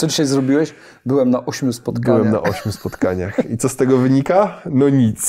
Co dzisiaj zrobiłeś? Byłem na ośmiu spotkaniach. Byłem na ośmiu spotkaniach. I co z tego wynika? No nic.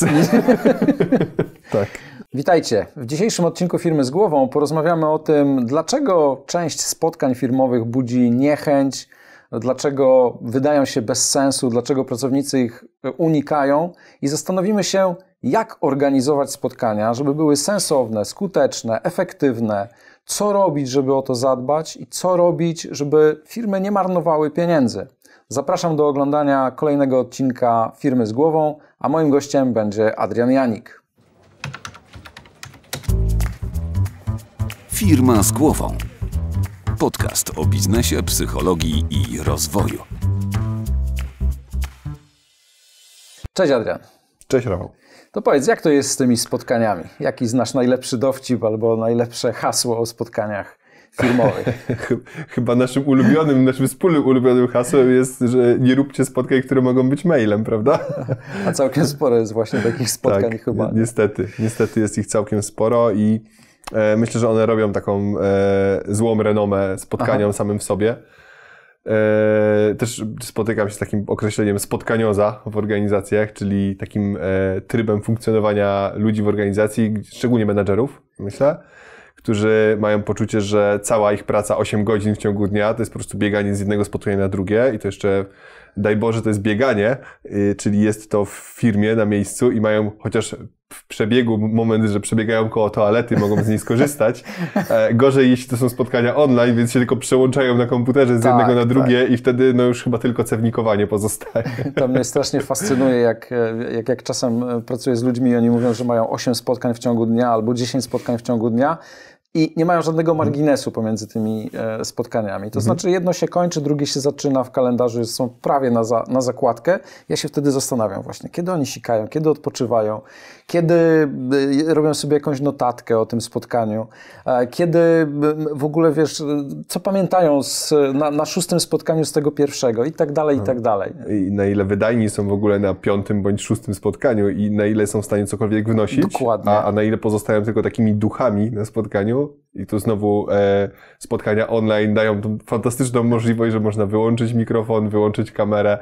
tak. Witajcie. W dzisiejszym odcinku Firmy z Głową porozmawiamy o tym, dlaczego część spotkań firmowych budzi niechęć, dlaczego wydają się bez sensu, dlaczego pracownicy ich unikają i zastanowimy się, jak organizować spotkania, żeby były sensowne, skuteczne, efektywne, co robić, żeby o to zadbać i co robić, żeby firmy nie marnowały pieniędzy. Zapraszam do oglądania kolejnego odcinka Firmy z Głową, a moim gościem będzie Adrian Janik. Firma z Głową. Podcast o biznesie, psychologii i rozwoju. Cześć Adrian. Cześć Rafał. To no powiedz, jak to jest z tymi spotkaniami? Jaki znasz najlepszy dowcip albo najlepsze hasło o spotkaniach firmowych? Chyba naszym ulubionym, naszym wspólnym ulubionym hasłem jest, że nie róbcie spotkań, które mogą być mailem, prawda? A całkiem sporo jest właśnie takich tak, spotkań tak, chyba. niestety, niestety jest ich całkiem sporo i e, Myślę, że one robią taką e, złą renomę spotkaniom Aha. samym w sobie. E, też spotykam się z takim określeniem spotkanioza w organizacjach, czyli takim e, trybem funkcjonowania ludzi w organizacji, szczególnie menadżerów, myślę, którzy mają poczucie, że cała ich praca 8 godzin w ciągu dnia to jest po prostu bieganie z jednego spotkania na drugie i to jeszcze daj Boże, to jest bieganie, y, czyli jest to w firmie na miejscu i mają chociaż w przebiegu moment, że przebiegają koło toalety, mogą z niej skorzystać. E, gorzej, jeśli to są spotkania online, więc się tylko przełączają na komputerze z tak, jednego na drugie tak. i wtedy no, już chyba tylko cewnikowanie pozostaje. To mnie strasznie fascynuje, jak, e, jak, jak czasem e, pracuję z ludźmi i oni mówią, że mają 8 spotkań w ciągu dnia albo 10 spotkań w ciągu dnia i nie mają żadnego marginesu pomiędzy tymi e, spotkaniami. To mhm. znaczy, jedno się kończy, drugie się zaczyna w kalendarzu, są prawie na, za, na zakładkę. Ja się wtedy zastanawiam właśnie, kiedy oni sikają, kiedy odpoczywają, kiedy e, robią sobie jakąś notatkę o tym spotkaniu, e, kiedy w ogóle wiesz, co pamiętają z, na, na szóstym spotkaniu z tego pierwszego i tak dalej, i no. tak dalej. I na ile wydajni są w ogóle na piątym bądź szóstym spotkaniu i na ile są w stanie cokolwiek wnosić, Dokładnie. A, a na ile pozostają tylko takimi duchami na spotkaniu, i tu znowu e, spotkania online dają tą fantastyczną możliwość, że można wyłączyć mikrofon, wyłączyć kamerę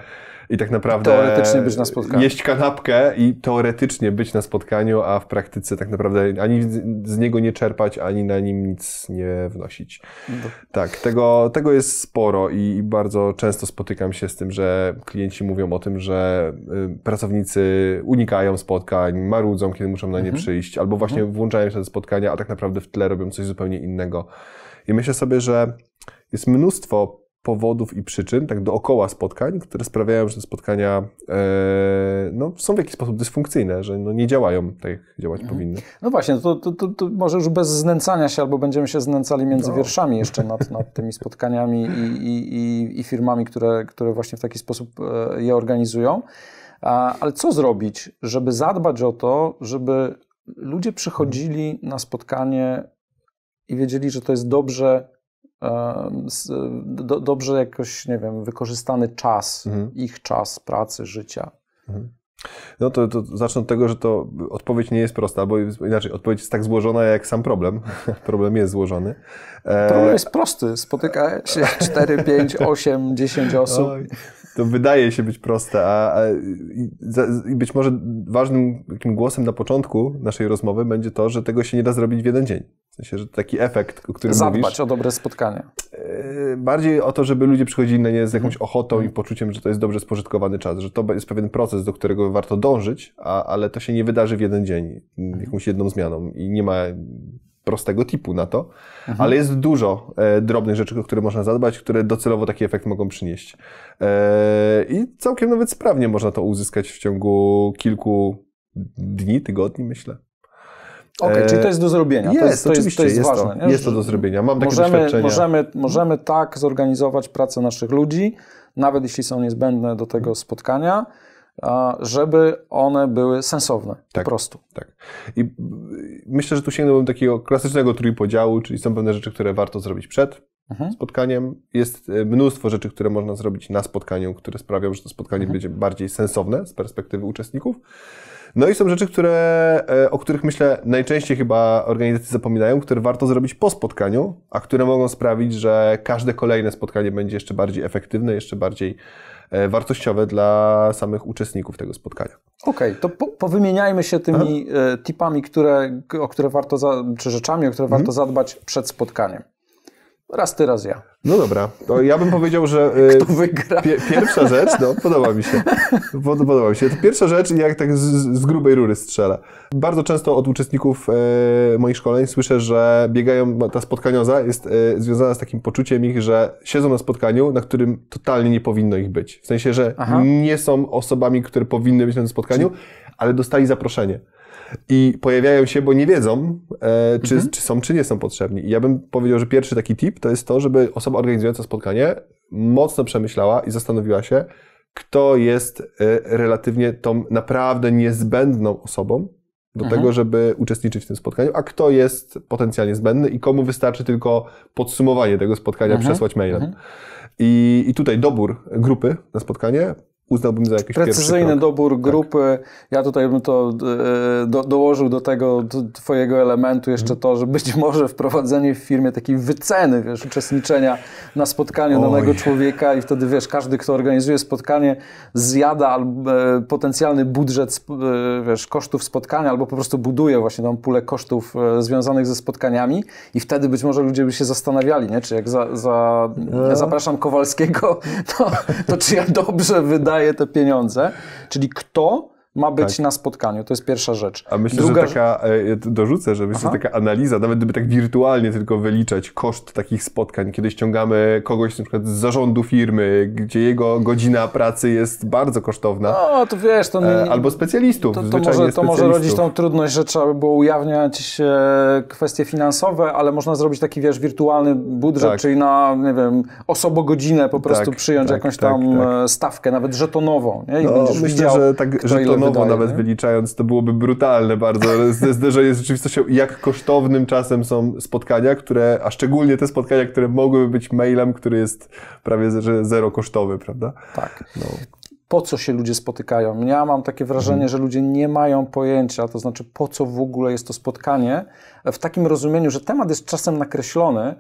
i tak naprawdę. Teoretycznie być na spotkaniu. Jeść kanapkę i teoretycznie być na spotkaniu, a w praktyce tak naprawdę ani z niego nie czerpać, ani na nim nic nie wnosić. No tak, tego, tego jest sporo i bardzo często spotykam się z tym, że klienci mówią o tym, że y, pracownicy unikają spotkań, marudzą, kiedy muszą na nie mhm. przyjść, albo właśnie mhm. włączają się na spotkania, a tak naprawdę w tle robią coś zupełnie zupełnie innego. I myślę sobie, że jest mnóstwo powodów i przyczyn, tak dookoła spotkań, które sprawiają, że te spotkania e, no, są w jakiś sposób dysfunkcyjne, że no, nie działają tak, jak działać mhm. powinny. No właśnie, no to, to, to, to, może już bez znęcania się, albo będziemy się znęcali między no. wierszami jeszcze nad, nad tymi spotkaniami i, i, i, i, firmami, które, które właśnie w taki sposób e, je organizują. Ale co zrobić, żeby zadbać o to, żeby ludzie przychodzili na spotkanie i wiedzieli, że to jest dobrze, do, dobrze jakoś, nie wiem, wykorzystany czas, mhm. ich czas, pracy, życia. Mhm. No to, to, zacznę od tego, że to odpowiedź nie jest prosta, bo inaczej, odpowiedź jest tak złożona jak sam problem. problem jest złożony. E, problem jest prosty. Spotyka się 4, 5, 8, 10 osób. Oj to wydaje się być proste, a, a i, za, i być może ważnym takim głosem na początku naszej rozmowy będzie to, że tego się nie da zrobić w jeden dzień. W sensie, że taki efekt, o którym Zadbać mówisz... o dobre spotkanie. E, bardziej o to, żeby ludzie przychodzili na nie z jakąś ochotą i poczuciem, że to jest dobrze spożytkowany czas, że to jest pewien proces, do którego warto dążyć, a, ale to się nie wydarzy w jeden dzień, jakąś jedną zmianą i nie ma prostego tipu na to, mhm. ale jest dużo e, drobnych rzeczy, o które można zadbać, które docelowo taki efekt mogą przynieść. E, I całkiem nawet sprawnie można to uzyskać w ciągu kilku dni, tygodni, myślę. Okej, okay, e, czyli to jest do zrobienia. Jest, to jest, to oczywiście, jest, to jest, jest ważne. To, jest to do zrobienia. Mam takie możemy, Możemy, możemy tak zorganizować pracę naszych ludzi, nawet jeśli są niezbędne do tego spotkania, żeby one były sensowne tak, po prostu. Tak. I myślę, że tu sięgnąłbym takiego klasycznego trójpodziału, czyli są pewne rzeczy, które warto zrobić przed mhm. spotkaniem. Jest e, mnóstwo rzeczy, które można zrobić na spotkaniu, które sprawią, że to spotkanie mhm. będzie bardziej sensowne z perspektywy uczestników. No i są rzeczy, które, e, o których myślę najczęściej chyba organizacje zapominają, które warto zrobić po spotkaniu, a które mogą sprawić, że każde kolejne spotkanie będzie jeszcze bardziej efektywne, jeszcze bardziej E, wartościowe dla samych uczestników tego spotkania. Okej, okay, to po, powymieniajmy się tymi Aha. E, tipami, które, o które warto, za, czy rzeczami, o które mhm. warto zadbać przed spotkaniem. Raz ty, raz ja. No dobra, to ja bym powiedział, że y, pie, pierwsza rzecz, no podoba mi się, podoba mi się. Pierwsza rzecz, jak tak z, z grubej rury strzela. Bardzo często od uczestników e, moich szkoleń słyszę, że biegają, ta spotkanioza jest e, związana z takim poczuciem ich, że siedzą na spotkaniu, na którym totalnie nie powinno ich być. W sensie, że Aha. nie są osobami, które powinny być na tym spotkaniu, ale dostali zaproszenie i pojawiają się, bo nie wiedzą, e, czy, mhm. czy, są, czy nie są potrzebni. I ja bym powiedział, że pierwszy taki tip to jest to, żeby osoba organizująca spotkanie mocno przemyślała i zastanowiła się, kto jest e, relatywnie tą naprawdę niezbędną osobą do mhm. tego, żeby uczestniczyć w tym spotkaniu, a kto jest potencjalnie zbędny i komu wystarczy tylko podsumowanie tego spotkania, mhm. przesłać mailem. Mhm. I, I tutaj dobór grupy na spotkanie uznałbym za jakiś Precyzyjny dobór tak. grupy. Tak. Ja tutaj bym to e, do, dołożył do tego do twojego elementu jeszcze mhm. to, że być może wprowadzenie w firmie takiej wyceny, wiesz, uczestniczenia na spotkaniu Oj. danego człowieka i wtedy, wiesz, każdy, kto organizuje spotkanie, zjada albo e, potencjalny budżet, e, wiesz, kosztów spotkania albo po prostu buduje właśnie tam pulę kosztów związanych ze spotkaniami i wtedy być może ludzie by się zastanawiali, nie? Czy jak za, za, ja zapraszam Kowalskiego, to, to czy ja dobrze wydaję daje te pieniądze, czyli kto ma być tak. na spotkaniu. To jest pierwsza rzecz. A myślę, Druga... że taka, e, dorzucę, że myślę, że taka analiza, nawet gdyby tak wirtualnie tylko wyliczać koszt takich spotkań, kiedy ściągamy kogoś na przykład z zarządu firmy, gdzie jego godzina pracy jest bardzo kosztowna. No, to wiesz, to e, nie... Albo specjalistów, to, to zwyczajnie może, To może rodzić tą trudność, że trzeba by było ujawniać e, kwestie finansowe, ale można zrobić taki, wiesz, wirtualny budżet, tak. czyli na, nie wiem, osobogodzinę po prostu tak, przyjąć tak, jakąś tak, tam tak. stawkę, nawet żetonową, nie? I no, będziesz myślę, widział, że tak żetonowo Cenowo wydaje, nawet nie? wyliczając, to byłoby brutalne bardzo. Zderzenie z rzeczywistością, jak kosztownym czasem są spotkania, które, a szczególnie te spotkania, które mogłyby być mailem, który jest prawie zero kosztowy, prawda? Tak. No. Po co się ludzie spotykają? Ja mam takie wrażenie, mhm. że ludzie nie mają pojęcia, to znaczy po co w ogóle jest to spotkanie, w takim rozumieniu, że temat jest czasem nakreślony,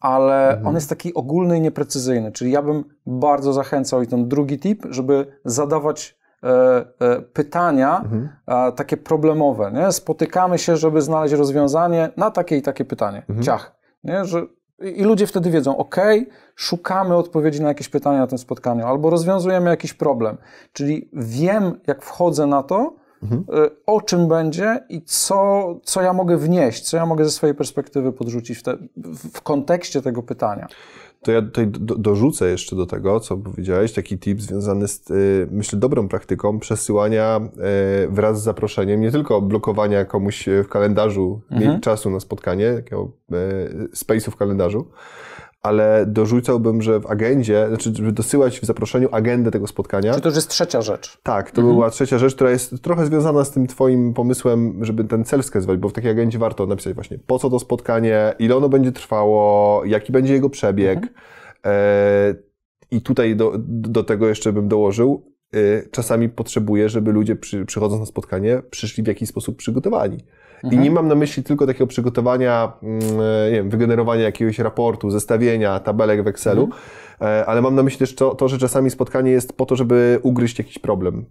ale mhm. on jest taki ogólny i nieprecyzyjny. Czyli ja bym bardzo zachęcał i ten drugi tip, żeby zadawać E, e, pytania mhm. takie problemowe. Nie? Spotykamy się, żeby znaleźć rozwiązanie na takie i takie pytanie. Mhm. Ciach. Nie? Że, I ludzie wtedy wiedzą, ok, szukamy odpowiedzi na jakieś pytanie na tym spotkaniu, albo rozwiązujemy jakiś problem. Czyli wiem, jak wchodzę na to, mhm. e, o czym będzie i co, co ja mogę wnieść, co ja mogę ze swojej perspektywy podrzucić w, te, w kontekście tego pytania to ja tutaj do, dorzucę jeszcze do tego, co powiedziałeś, taki tip związany z, y, myślę, dobrą praktyką przesyłania y, wraz z zaproszeniem, nie tylko blokowania komuś w kalendarzu mhm. czasu na spotkanie, takiego y, space'u w kalendarzu, ale dorzucałbym, że w agendzie, znaczy, żeby dosyłać w zaproszeniu agendę tego spotkania. Czy to już jest trzecia rzecz? Tak, to mhm. była trzecia rzecz, która jest trochę związana z tym Twoim pomysłem, żeby ten cel wskazywać, bo w takiej agendzie warto napisać właśnie, po co to spotkanie, ile ono będzie trwało, jaki będzie jego przebieg. Mhm. E, I tutaj do, do tego jeszcze bym dołożył, e, czasami potrzebuje, żeby ludzie przy, przychodząc na spotkanie przyszli w jakiś sposób przygotowani. I nie mhm. mam na myśli tylko takiego przygotowania, mm, e, nie wiem, wygenerowania jakiegoś raportu, zestawienia, tabelek w Excelu, mhm e, ale mam na myśli też to, to, że czasami spotkanie jest po to, żeby ugryźć jakiś problem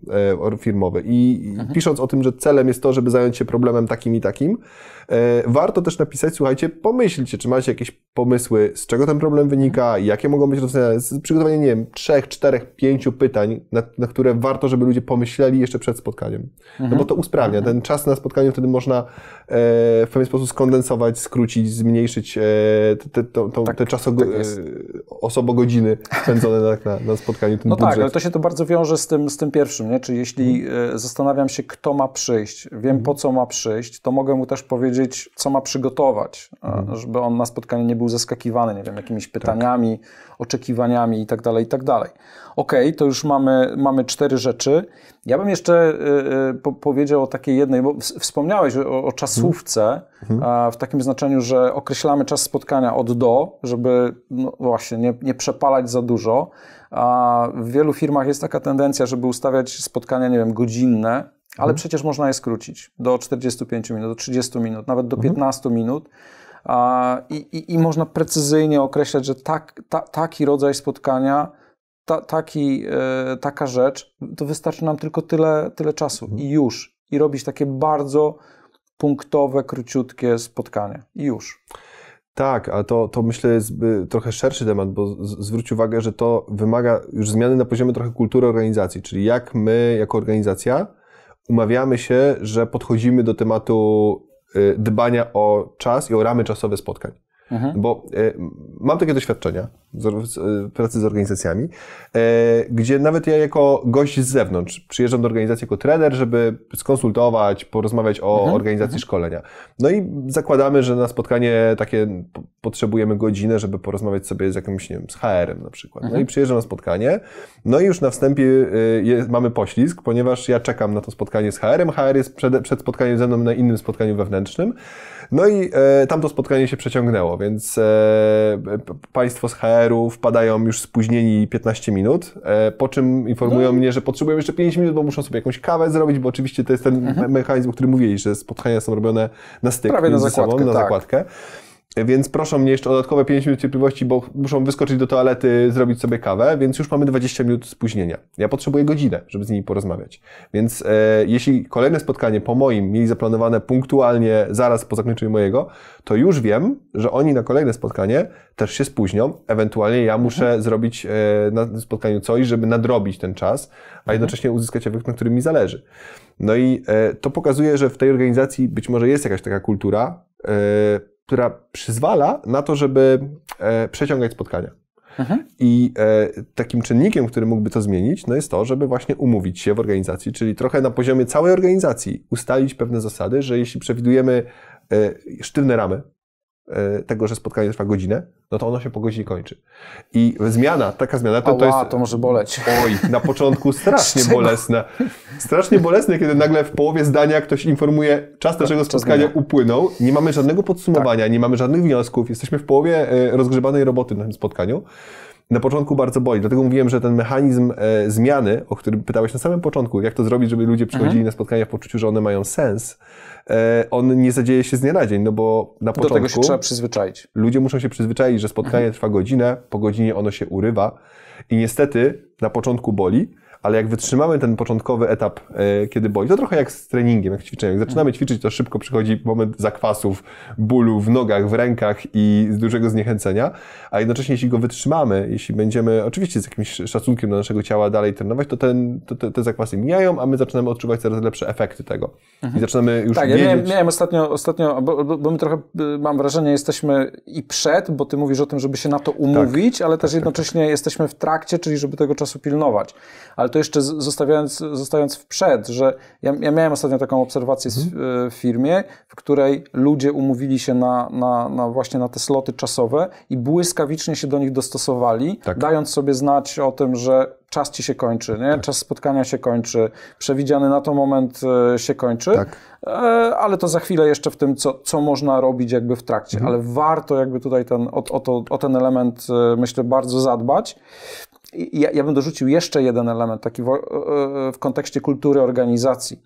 e, firmowy. I mhm. pisząc o tym, że celem jest to, żeby zająć się problemem takim i takim, warto też napisać, słuchajcie, pomyślcie, czy macie jakieś pomysły, z czego ten problem wynika, jakie mogą być rozwiązania, przygotowanie, nie wiem, trzech, czterech, pięciu pytań, na, na, które warto, żeby ludzie pomyśleli jeszcze przed spotkaniem. No mhm. No bo to usprawnia. Mhm. Ten czas na spotkaniu wtedy można e, w pewien sposób skondensować, skrócić, zmniejszyć e, te, te, to, tak, te tak e, osobogodziny spędzone na, na, spotkaniu. Ten no tak, budżet. tak, ale to się to bardzo wiąże z tym, z tym pierwszym, nie? czyli jeśli mhm. E, zastanawiam się, kto ma przyjść, wiem mhm. po co ma przyjść, to mogę mu też powiedzieć, co ma przygotować, mhm. żeby on na spotkaniu nie był był zaskakiwany, nie wiem, jakimiś tak. pytaniami, tak. oczekiwaniami i tak, tak Okej, okay, to już mamy, mamy cztery rzeczy. Ja bym jeszcze y, po, powiedział o takiej jednej, bo wspomniałeś o, o czasówce mhm. mhm. a, w takim znaczeniu, że określamy czas spotkania od do, żeby no właśnie nie, nie przepalać za dużo. A w wielu firmach jest taka tendencja, żeby ustawiać spotkania, nie wiem, godzinne, ale mhm. przecież można je skrócić do 45 minut, do 30 minut, nawet do mhm. 15 minut. I, i, i można precyzyjnie określać, że tak, ta, taki rodzaj spotkania ta, taki, e, taka rzecz, to wystarczy nam tylko tyle, tyle czasu mhm. i już. I robić takie bardzo punktowe, króciutkie spotkanie. I już. Tak, ale to, to myślę jest y, trochę szerszy temat, bo z, zwróć uwagę, że to wymaga już zmiany na poziomie trochę kultury organizacji, czyli jak my jako organizacja umawiamy się, że podchodzimy do tematu Y, dbania o czas i o ramy czasowe spotkań. Mhm. Bo e, mam takie doświadczenia z, z, e, pracy z organizacjami, e, gdzie nawet ja jako gość z zewnątrz przyjeżdżam do organizacji jako trener, żeby skonsultować, porozmawiać o mhm. organizacji mhm. szkolenia. No i zakładamy, że na spotkanie takie potrzebujemy godzinę, żeby porozmawiać sobie z jakimś, nie wiem, z HR-em na przykład. No i mhm. przyjeżdżam na spotkanie, no i już na wstępie mamy poślizg, ponieważ ja czekam na to spotkanie z HR-em, HR jest przed, przed spotkaniem ze mną na innym spotkaniu wewnętrznym. No i e, tamto spotkanie się przeciągnęło, więc e, państwo z HR-u wpadają już spóźnieni 15 minut, e, po czym informują no. mnie, że potrzebują jeszcze 5 minut, bo muszą sobie jakąś kawę zrobić, bo oczywiście to jest ten mhm. mechanizm, o którym mówili, że spotkania są robione na styk Prawie na zakładkę, sobą, na tak. zakładkę. Więc proszą mnie jeszcze o dodatkowe 5 minut cierpliwości, bo muszą wyskoczyć do toalety, zrobić sobie kawę, więc już mamy 20 minut spóźnienia. Ja potrzebuję godzinę, żeby z nimi porozmawiać. Więc e, jeśli kolejne spotkanie po moim mieli zaplanowane punktualnie zaraz po zakończeniu mojego, to już wiem, że oni na kolejne spotkanie też się spóźnią. Ewentualnie ja mhm. muszę mhm. zrobić e, na spotkaniu coś, żeby nadrobić ten czas, a mhm. jednocześnie uzyskać efekt, na którym mi zależy. No i e, to pokazuje, że w tej organizacji być może jest jakaś taka kultura, e, która przyzwala na to, żeby e, przeciągać spotkania. Mhm. I e, takim czynnikiem, który mógłby to zmienić, no jest to, żeby właśnie umówić się w organizacji, czyli trochę na poziomie całej organizacji ustalić pewne zasady, że jeśli przewidujemy e, sztywne ramy, E, tego, że spotkanie trwa godzinę, no to ono się po godzinie kończy. I zmiana, taka zmiana, to, Ała, to jest... to może boleć. Oj, na początku strasznie bolesne. Strasznie bolesne, kiedy nagle w połowie zdania ktoś informuje, czas tak, naszego spotkania upłynął, nie mamy żadnego podsumowania, tak. nie mamy żadnych wniosków, jesteśmy w połowie e, rozgrzebanej roboty na tym spotkaniu na początku bardzo boli. Dlatego mówiłem, że ten mechanizm e, zmiany, o którym pytałeś na samym początku, jak to zrobić, żeby ludzie przychodzili mhm. na spotkania w poczuciu, że one mają sens, e, on nie zadzieje się z dnia na dzień, no bo na Do początku... Do tego się trzeba przyzwyczaić. Ludzie muszą się przyzwyczaić, że spotkanie mhm. trwa godzinę, po godzinie ono się urywa i niestety na początku boli, ale jak wytrzymamy ten początkowy etap, e, kiedy boli, to trochę jak z treningiem, jak ćwiczeniem. Jak zaczynamy mm. ćwiczyć, to szybko przychodzi moment zakwasów, bólu w nogach, w rękach i z dużego zniechęcenia, a jednocześnie jeśli go wytrzymamy, jeśli będziemy oczywiście z jakimś szacunkiem do naszego ciała dalej trenować, to, ten, to te, te zakwasy mijają, a my zaczynamy odczuwać coraz lepsze efekty tego. Mhm. I zaczynamy już Tak, wiedzieć... ja miałem, miałem ostatnio, ostatnio bo, bo, my trochę, y, mam wrażenie, jesteśmy i przed, bo ty mówisz o tym, żeby się na to tak. umówić, tak, ale też tak, tak jednocześnie tak. jesteśmy w trakcie, czyli żeby tego czasu pilnować. Ale to jeszcze zostawiając, zostając wprzed, że ja, ja miałem ostatnio taką obserwację mhm. E, w firmie, w której ludzie umówili się na, na, na, właśnie na te sloty czasowe i błyskawicznie się do nich dostosowali, tak. dając sobie znać o tym, że czas ci się kończy, nie? Tak. czas spotkania się kończy, przewidziany na to moment e, się kończy, tak. E, ale to za chwilę jeszcze w tym, co, co można robić jakby w trakcie, mhm. ale warto jakby tutaj ten, o, o, to, o ten element myślę bardzo zadbać ja, ja bym dorzucił jeszcze jeden element, taki w, e, e, w kontekście kultury organizacji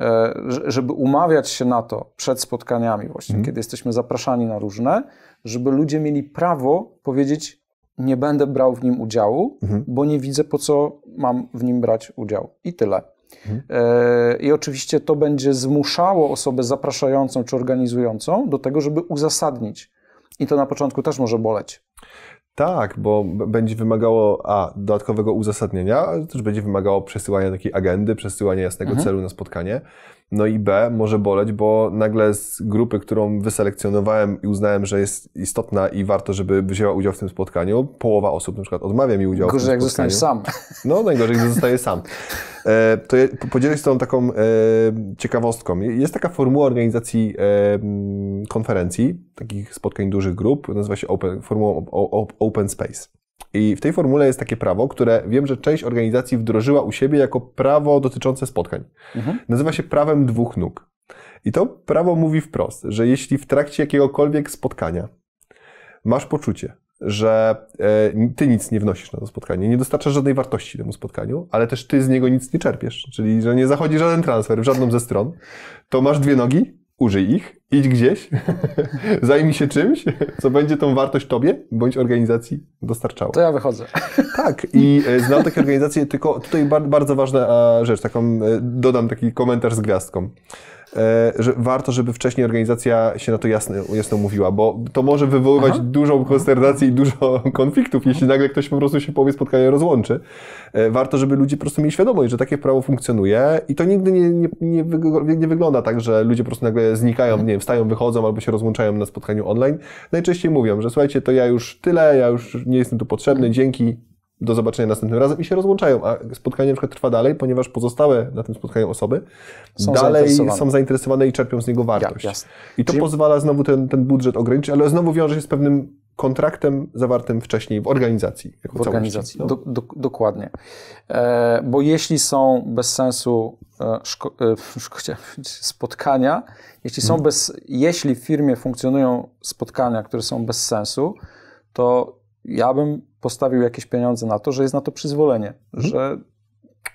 e, żeby umawiać się na to przed spotkaniami, właśnie mm. kiedy jesteśmy zapraszani na różne, żeby ludzie mieli prawo powiedzieć: Nie będę brał w nim udziału, mm. bo nie widzę po co mam w nim brać udział. I tyle. Mm. I oczywiście to będzie zmuszało osobę zapraszającą czy organizującą do tego, żeby uzasadnić. I to na początku też może boleć. Tak, bo będzie wymagało a dodatkowego uzasadnienia, też będzie wymagało przesyłania takiej agendy, przesyłania jasnego mhm. celu na spotkanie. No i B, może boleć, bo nagle z grupy, którą wyselekcjonowałem i uznałem, że jest istotna i warto, żeby wzięła udział w tym spotkaniu, połowa osób na przykład odmawia mi udziału gorzej, jak zostaniesz sam. No, najgorzej, gdy zostaję sam. E, to podzielę się z tą taką e, ciekawostką. Jest taka formuła organizacji e, konferencji, takich spotkań dużych grup, nazywa się open, formułą Open Space. I w tej formule jest takie prawo, które wiem, że część organizacji wdrożyła u siebie jako prawo dotyczące spotkań. Mhm. Nazywa się prawem dwóch nóg. I to prawo mówi wprost, że jeśli w trakcie jakiegokolwiek spotkania masz poczucie, że e, ty nic nie wnosisz na to spotkanie, nie dostarczasz żadnej wartości temu spotkaniu, ale też ty z niego nic nie czerpiesz, czyli że nie zachodzi żaden transfer w żadną ze stron, to masz dwie nogi, użyj ich idź gdzieś, zajmij się czymś, co będzie tą wartość tobie bądź organizacji dostarczało. To ja wychodzę. Tak, i e, znam takie organizacje, tylko tutaj bardzo ważna e, rzecz, taką, e, dodam taki komentarz z gwiazdką. Że warto, żeby wcześniej organizacja się na to jasno, jasno mówiła, bo to może wywoływać Aha. dużą konsternację i dużo konfliktów, jeśli nagle ktoś po prostu się powie spotkania rozłączy. Warto, żeby ludzie po prostu mieli świadomość, że takie prawo funkcjonuje i to nigdy nie, nie, nie, wygląda tak, że ludzie po prostu nagle znikają, nie wstają, wychodzą albo się rozłączają na spotkaniu online, najczęściej mówią, że słuchajcie, to ja już tyle, ja już nie jestem tu potrzebny, dzięki, do zobaczenia następnym razem i się rozłączają, a spotkanie na przykład trwa dalej, ponieważ pozostałe na tym spotkaniu osoby są dalej zainteresowane. są zainteresowane i czerpią z niego wartość. Ja, I to Czyli... pozwala znowu ten, ten budżet ograniczyć, ale znowu wiąże się z pewnym kontraktem zawartym wcześniej w organizacji. w organizacji, no. do, do, dokładnie. E, bo jeśli są bez sensu e, szko, e, spotkania, jeśli, są hmm. bez, jeśli w firmie funkcjonują spotkania, które są bez sensu, to ja bym postawił jakieś pieniądze na to, że jest na to przyzwolenie, hmm. że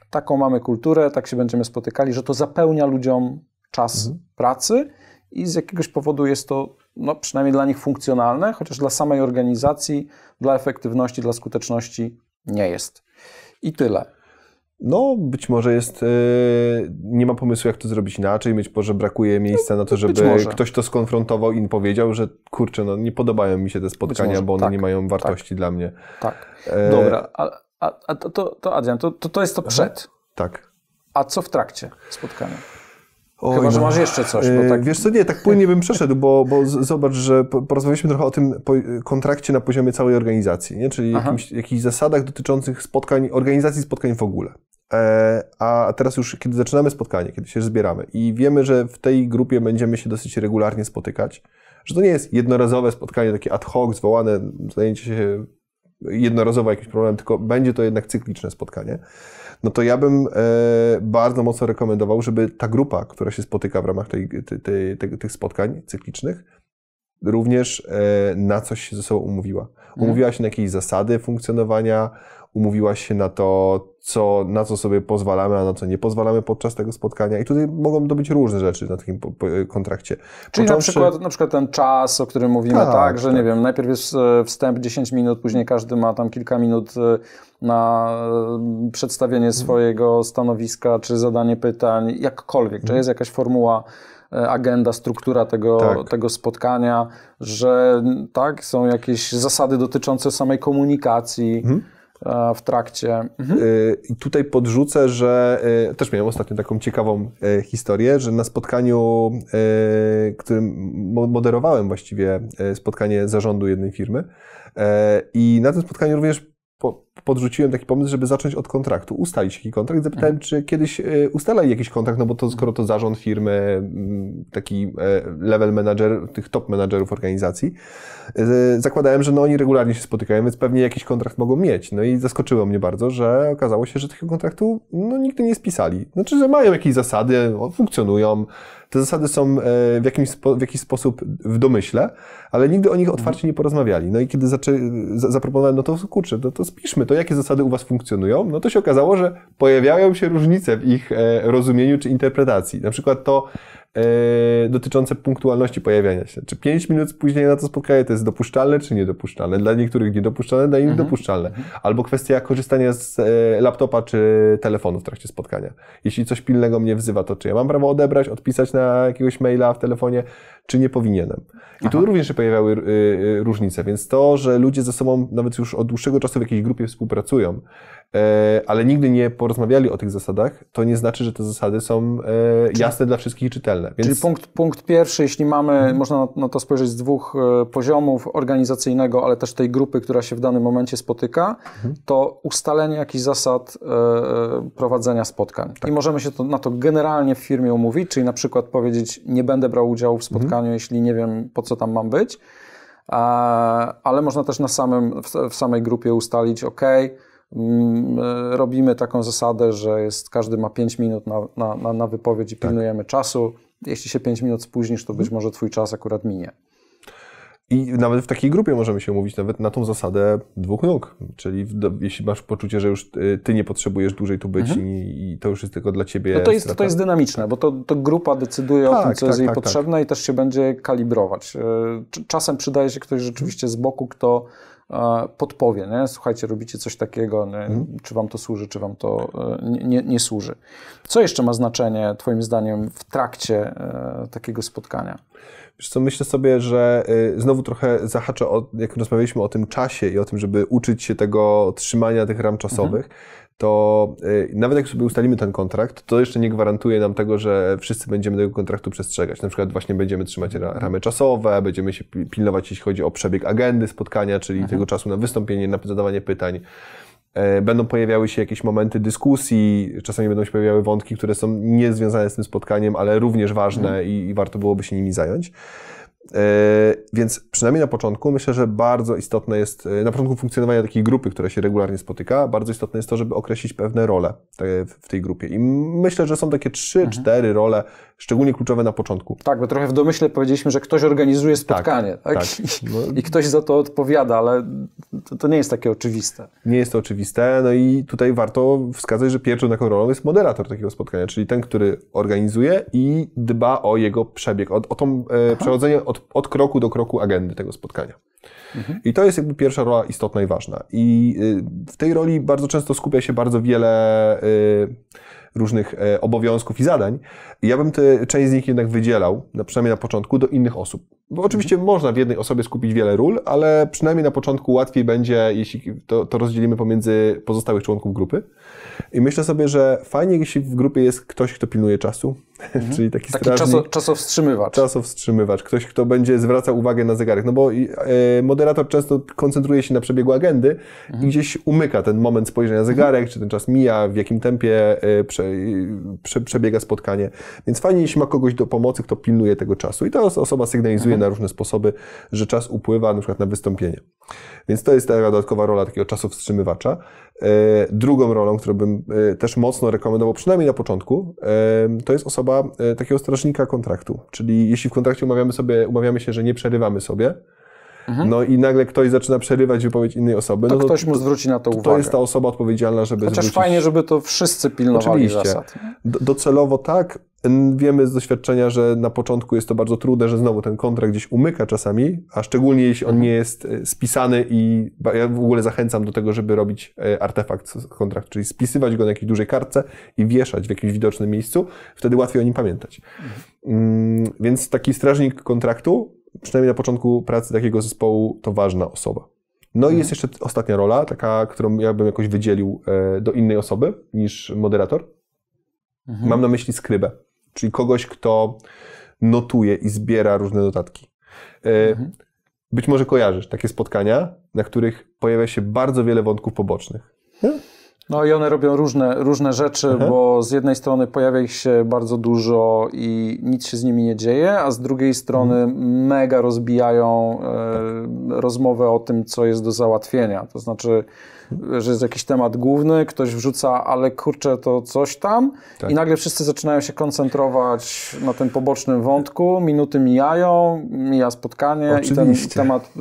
taką mamy kulturę, tak się będziemy spotykali, że to zapełnia ludziom czas hmm. pracy i z jakiegoś powodu jest to no, przynajmniej dla nich funkcjonalne, chociaż dla samej organizacji, dla efektywności, dla skuteczności nie jest. I tyle. No, być może jest, yy, nie ma pomysłu, jak to zrobić inaczej, być może brakuje miejsca na to, żeby ktoś to skonfrontował i powiedział, że kurczę, no nie podobają mi się te spotkania, może, bo one tak, nie mają tak. wartości tak, dla mnie. Tak, e, dobra, a, a, a, to, to, to Adrian, to, to, to jest to przed. Aha, tak. A co w trakcie spotkania? Oj, Chyba, że no. masz jeszcze coś. Bo e, tak... Wiesz co, nie, tak płynnie bym przeszedł, bo, bo zobacz, że porozmawialiśmy trochę o tym kontrakcie na poziomie całej organizacji, nie? czyli jakimś, jakichś zasadach dotyczących spotkań, organizacji spotkań w ogóle. E, a teraz już, kiedy zaczynamy spotkanie, kiedy się zbieramy i wiemy, że w tej grupie będziemy się dosyć regularnie spotykać, że to nie jest jednorazowe spotkanie takie ad hoc, zwołane, zajęcie się jednorazowo jakimś problemem, tylko będzie to jednak cykliczne spotkanie no to ja bym e, bardzo mocno rekomendował, żeby ta grupa, która się spotyka w ramach tej, tej, tej, tej tych spotkań cyklicznych, również e, na coś się ze sobą umówiła. Umówiła się na jakieś zasady funkcjonowania, umówiłaś się na to, co, na co sobie pozwalamy, a na co nie pozwalamy podczas tego spotkania. I tutaj mogą to być różne rzeczy na takim e, kontrakcie. Czyli Począwszy... na, przykład, na przykład ten czas, o którym mówimy, tak, tak że tak. nie wiem, najpierw jest e, wstęp 10 minut, później każdy ma tam kilka minut e, na przedstawienie mhm. swojego stanowiska, czy zadanie pytań, jakkolwiek. Czy mhm. jest jakaś formuła agenda, struktura tego, tak. tego spotkania, że tak, są jakieś zasady dotyczące samej komunikacji. Mhm. E, w trakcie. Mhm. Y, I tutaj podrzucę, że y, też miałem ostatnio taką ciekawą y, historię, że na spotkaniu, którym moderowałem właściwie spotkanie zarządu jednej firmy i na tym spotkaniu również podrzuciłem taki pomysł, żeby zacząć od kontraktu, ustalić jakiś kontrakt. Zapytałem, mhm. czy kiedyś e, ustalali jakiś kontrakt, no bo to skoro to zarząd firmy, taki e, level manager, tych top managerów organizacji, e, zakładałem, że no oni regularnie się spotykają, więc pewnie jakiś kontrakt mogą mieć. No i zaskoczyło mnie bardzo, że okazało się, że tych kontraktu no, nigdy nie spisali. Znaczy, że mają jakieś zasady, funkcjonują, te zasady są e, w, jakimś w jakiś sposób w domyśle, ale nigdy o nich mhm. otwarcie nie porozmawiali. No i kiedy zaczę, zaproponowałem, no to kurczę, no to spiszmy to, jakie zasady u Was funkcjonują, no to się okazało, że pojawiają się różnice w ich e, rozumieniu czy interpretacji. Na przykład to, E, dotyczące punktualności pojawiania się. Czy 5 minut później na to spotkanie to jest dopuszczalne, czy niedopuszczalne? Dla niektórych niedopuszczalne, dla innych mhm. dopuszczalne. Albo kwestia korzystania z e, laptopa czy telefonu w trakcie spotkania. Jeśli coś pilnego mnie wzywa, to czy ja mam prawo odebrać, odpisać na jakiegoś maila w telefonie, czy nie powinienem? I Aha. tu również się pojawiały e, różnice, więc to, że ludzie ze sobą nawet już od dłuższego czasu w jakiejś grupie współpracują, E, ale nigdy nie porozmawiali o tych zasadach, to nie znaczy, że te zasady są e, jasne dla wszystkich i czytelne. Więc... Czyli punkt, punkt pierwszy, jeśli mamy, mhm. można na to spojrzeć z dwóch e, poziomów, organizacyjnego, ale też tej grupy, która się w danym momencie spotyka, mhm. to ustalenie jakichś zasad prowadzenia spotkań. Tak. I możemy się to, na to generalnie w firmie umówić, czyli na przykład powiedzieć, nie będę brał udziału w mhm. spotkaniu, mhm. jeśli nie wiem, po co tam mam być, ale można też na samym, w, samej grupie ustalić, okej, okay, Mm, e, robimy taką zasadę, że jest, każdy ma 5 minut na, na, na wypowiedź i tak. pilnujemy czasu. Jeśli się 5 minut spóźnisz, to mhm. być może twój czas akurat minie. I nawet w takiej grupie możemy się mówić nawet na tą zasadę dwóch nóg. Czyli w, jeśli masz poczucie, że już y, ty nie potrzebujesz dłużej tu być mhm. i, i, to już jest tylko dla ciebie. No to jest, to jest dynamiczne, bo to, to grupa decyduje tak, o tym, co tak, jest jej tak, tak, potrzebne i też się będzie kalibrować. E, czasem przydaje się ktoś rzeczywiście z boku, kto podpowie, nie? słuchajcie, robicie coś takiego, mhm. czy wam to służy, czy wam to e, nie, nie, służy. Co jeszcze ma znaczenie, Twoim zdaniem, w trakcie e, takiego spotkania? Wiesz co, myślę sobie, że y, znowu trochę zahaczę, o, jak rozmawialiśmy o tym czasie i o tym, żeby uczyć się tego trzymania tych ram czasowych, mhm. to y, nawet jak sobie ustalimy ten kontrakt, to jeszcze nie gwarantuje nam tego, że wszyscy będziemy tego kontraktu przestrzegać. Na przykład właśnie będziemy trzymać ramy czasowe, będziemy się pilnować, jeśli chodzi o przebieg agendy spotkania, czyli mhm. tego czasu na wystąpienie, na zadawanie pytań. E, będą pojawiały się jakieś momenty dyskusji, czasami będą się pojawiały wątki, które są niezwiązane z tym spotkaniem, ale również ważne mm. i, i warto byłoby się nimi zająć. E, więc przynajmniej na początku myślę, że bardzo istotne jest, e, na początku funkcjonowania takiej grupy, która się regularnie spotyka, bardzo istotne jest to, żeby określić pewne role e, w tej grupie. I myślę, że są takie trzy, mhm. cztery role, szczególnie kluczowe na początku. Tak, bo trochę w domyśle powiedzieliśmy, że ktoś organizuje tak, spotkanie tak, tak? tak. I, no, I, ktoś za to odpowiada, ale to, to, nie jest takie oczywiste. Nie jest to oczywiste, no i tutaj warto wskazać, że pierwszą taką rolą jest moderator takiego spotkania, czyli ten, który organizuje i dba o jego przebieg, o, o to e, przechodzenie, od, od kroku do kroku agendy tego spotkania. Mhm. I to jest jakby pierwsza rola istotna i ważna. I y, w tej roli bardzo często skupia się bardzo wiele y, różnych e, obowiązków i zadań. Ja bym tę część z nich jednak wydzielał, przynajmniej na początku, do innych osób. Bo mhm. oczywiście mhm. można w jednej osobie skupić wiele ról, ale przynajmniej na początku łatwiej będzie, jeśli to, to rozdzielimy pomiędzy pozostałych członków grupy. I myślę sobie, że fajnie, jeśli w grupie jest ktoś, kto pilnuje czasu, mhm. czyli taki, taki strażnik. Czaso, czasowstrzymywacz. Czasowstrzymywacz. Ktoś, kto będzie zwracał uwagę na zegarek. No bo e, moderator często koncentruje się na przebiegu agendy mhm. i gdzieś umyka ten moment spojrzenia na zegarek, czy ten czas mija, w jakim tempie e, prze, prze, prze, przebiega spotkanie. Więc fajnie, jeśli ma kogoś do pomocy, kto pilnuje tego czasu. I ta osoba sygnalizuje mhm. na różne sposoby, że czas upływa, na przykład na wystąpienie. Więc to jest ta dodatkowa rola takiego czasu wstrzymywacza. E, drugą rolą, którą bym e, też mocno rekomendował, przynajmniej na początku, e, to jest osoba takiego strażnika kontraktu. Czyli jeśli w kontrakcie umawiamy, sobie, umawiamy się, że nie przerywamy sobie, mhm. no i nagle ktoś zaczyna przerywać wypowiedź innej osoby, no to ktoś mu zwróci na to, uwagę. To jest ta osoba odpowiedzialna, żeby Chociaż zwrócić... fajnie, żeby to wszyscy pilnowali Oczywiście. zasad. docelowo tak, Wiemy z doświadczenia, że na początku jest to bardzo trudne, że znowu ten kontrakt gdzieś umyka czasami, a szczególnie jeśli on mhm. nie jest e, spisany i ja w ogóle zachęcam do tego, żeby robić e, artefakt kontrakt, kontraktu, czyli spisywać go na jakiejś dużej kartce i wieszać w jakimś widocznym miejscu, wtedy łatwiej o nim pamiętać. Mhm. Mm, więc taki strażnik kontraktu przynajmniej na początku pracy takiego zespołu, to ważna osoba. No mhm. i jest jeszcze ostatnia rola, taka, którą ja bym jakoś wydzielił e, do innej osoby niż moderator. Mhm. Mam na myśli skrybę, czyli kogoś, kto notuje i zbiera różne notatki. E, mhm. Być może kojarzysz takie spotkania, na których pojawia się bardzo wiele wątków pobocznych. Nie? No, no i one robią różne, różne rzeczy, mhm. bo z jednej strony pojawia ich się bardzo dużo i nic się z nimi nie dzieje, a z drugiej strony mhm. mega rozbijają e, rozmowę o tym, co jest do załatwienia. To znaczy, że jest jakiś temat główny, ktoś wrzuca, ale kurczę, to coś tam tak. i nagle wszyscy zaczynają się koncentrować na tym pobocznym wątku, minuty mijają, mija spotkanie Oczywiście. i ten temat,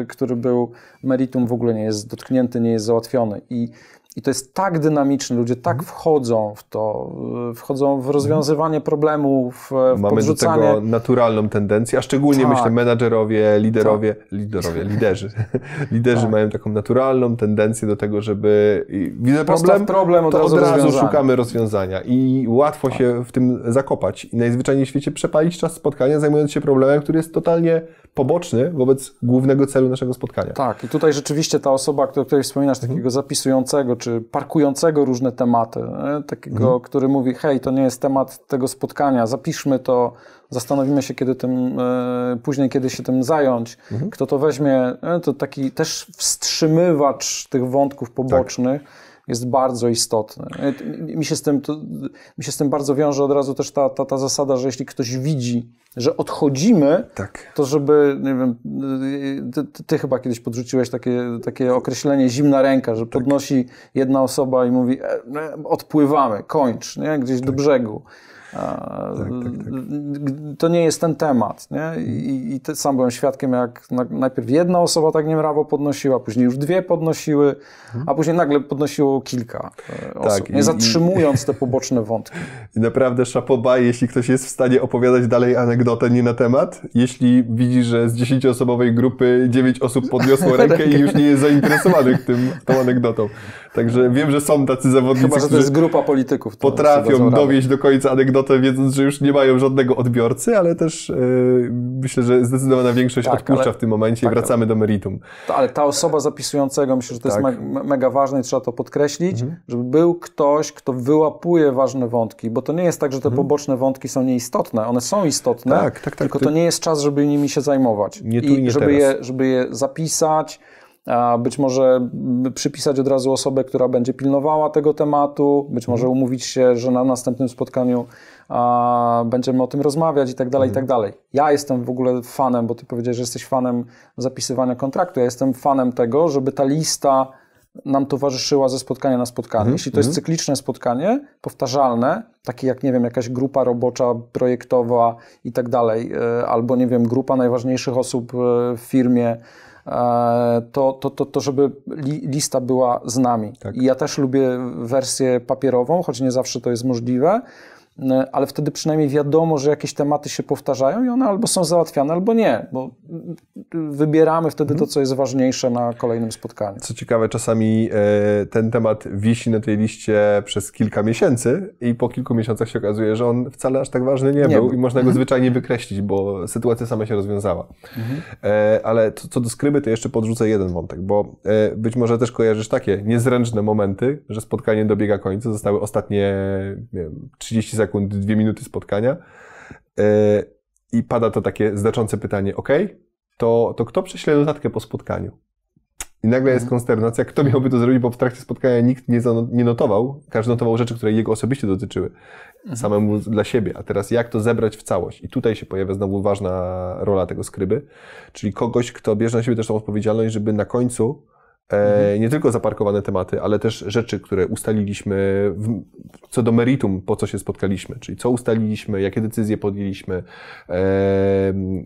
e, który był meritum w ogóle nie jest dotknięty, nie jest załatwiony i i to jest tak dynamiczne, ludzie tak mhm. wchodzą w to, wchodzą w rozwiązywanie mhm. problemów, w Mamy podrzucanie. do tego naturalną tendencję, a szczególnie tak. myślę menadżerowie, liderowie, tak. liderowie, liderzy. liderzy tak. mają taką naturalną tendencję do tego, żeby widzę problem, problem od, to razu, od razu szukamy rozwiązania i łatwo tak. się w tym zakopać i najzwyczajniej w świecie przepalić czas spotkania zajmując się problemem, który jest totalnie poboczny wobec głównego celu naszego spotkania. Tak, i tutaj rzeczywiście ta osoba, o której wspominasz, mhm. takiego zapisującego czy parkującego różne tematy, nie? takiego, mhm. który mówi, hej, to nie jest temat tego spotkania, zapiszmy to, zastanowimy się, kiedy tym, e, później kiedy się tym zająć, mhm. kto to weźmie, nie? to taki też wstrzymywacz tych wątków pobocznych. Tak jest bardzo istotny. E, mi się z tym, to, mi się z tym bardzo wiąże od razu też ta, ta, ta zasada, że jeśli ktoś widzi, że odchodzimy, tak. to żeby, nie wiem, e, e, ty, ty, chyba kiedyś podrzuciłeś takie, takie określenie zimna ręka, że podnosi tak. jedna osoba i mówi, e, no, odpływamy, kończ, nie? gdzieś tak. do brzegu. Tak, tak, tak. To nie jest ten temat. Nie? I, i sam byłem świadkiem, jak najpierw jedna osoba tak niemrawo podnosiła, później już dwie podnosiły, mhm. a później nagle podnosiło kilka e, osób, tak, nie zatrzymując i, te poboczne wątki. I naprawdę szapoba, jeśli ktoś jest w stanie opowiadać dalej anegdotę nie na temat, jeśli widzi, że z dziesięcioosobowej grupy dziewięć osób podniosło rękę i już nie jest zainteresowanych tym, tą anegdotą. Także wiem, że są tacy zawodnicy, Chyba, że to jest grupa polityków. potrafią dowieść do końca anegdotę, wiedząc, że już nie mają żadnego odbiorcy, ale też yy, myślę, że zdecydowana większość tak, odpuszcza ale, w tym momencie tak, i wracamy do meritum. To, ale ta osoba zapisującego, myślę, że to tak. jest me mega ważne i trzeba to podkreślić, mhm. żeby był ktoś, kto wyłapuje ważne wątki, bo to nie jest tak, że te mhm. poboczne wątki są nieistotne. One są istotne, tak, tak, tak. tylko to nie jest czas, żeby nimi się zajmować. Nie tu, nie I żeby, teraz. je, żeby je zapisać, a być może przypisać od razu osobę, która będzie pilnowała tego tematu, być może mhm. umówić się, że na następnym spotkaniu a, będziemy o tym rozmawiać i tak dalej, i mhm. tak dalej. Ja jestem w ogóle fanem, bo ty powiedziałeś, że jesteś fanem zapisywania kontraktu, ja jestem fanem tego, żeby ta lista nam towarzyszyła ze spotkania na spotkanie. Mhm. Jeśli to jest cykliczne spotkanie, powtarzalne, takie jak, nie wiem, jakaś grupa robocza, projektowa i tak dalej, e, albo, nie wiem, grupa najważniejszych osób e, w firmie, E, to, to, to, to żeby li, lista była z nami. Tak. I ja też lubię wersję papierową, choć nie zawsze to jest możliwe. E, ale wtedy przynajmniej wiadomo, że jakieś tematy się powtarzają i one albo są załatwiane, albo nie, bo wybieramy wtedy to, mhm. co jest ważniejsze na kolejnym spotkaniu. Co ciekawe, czasami e, ten temat wisi na tej liście przez kilka miesięcy i po kilku miesiącach się okazuje, że on wcale aż tak ważny nie, nie był, był i można go mhm. zwyczajnie wykreślić, bo sytuacja sama się rozwiązała. Mhm. E, ale co do skryby, to jeszcze podrzucę jeden wątek, bo być może też kojarzysz takie niezręczne momenty, że spotkanie dobiega końca, zostały ostatnie nie wiem, 30 sekund sekund, dwie minuty spotkania e, i pada to takie znaczące pytanie, ok, to, to kto prześle notatkę po spotkaniu? I nagle jest mhm. konsternacja, kto miałby to zrobić, bo w trakcie spotkania nikt nie, nie notował, każdy notował rzeczy, które jego osobiście dotyczyły, mhm. samemu dla siebie. A teraz jak to zebrać w całość? I tutaj się pojawia znowu ważna rola tego skryby, czyli kogoś, kto bierze na siebie też tą odpowiedzialność, żeby na końcu E, mhm. Nie tylko zaparkowane tematy, ale też rzeczy, które ustaliliśmy w, co do meritum, po co się spotkaliśmy, czyli co ustaliliśmy, jakie decyzje podjęliśmy, e,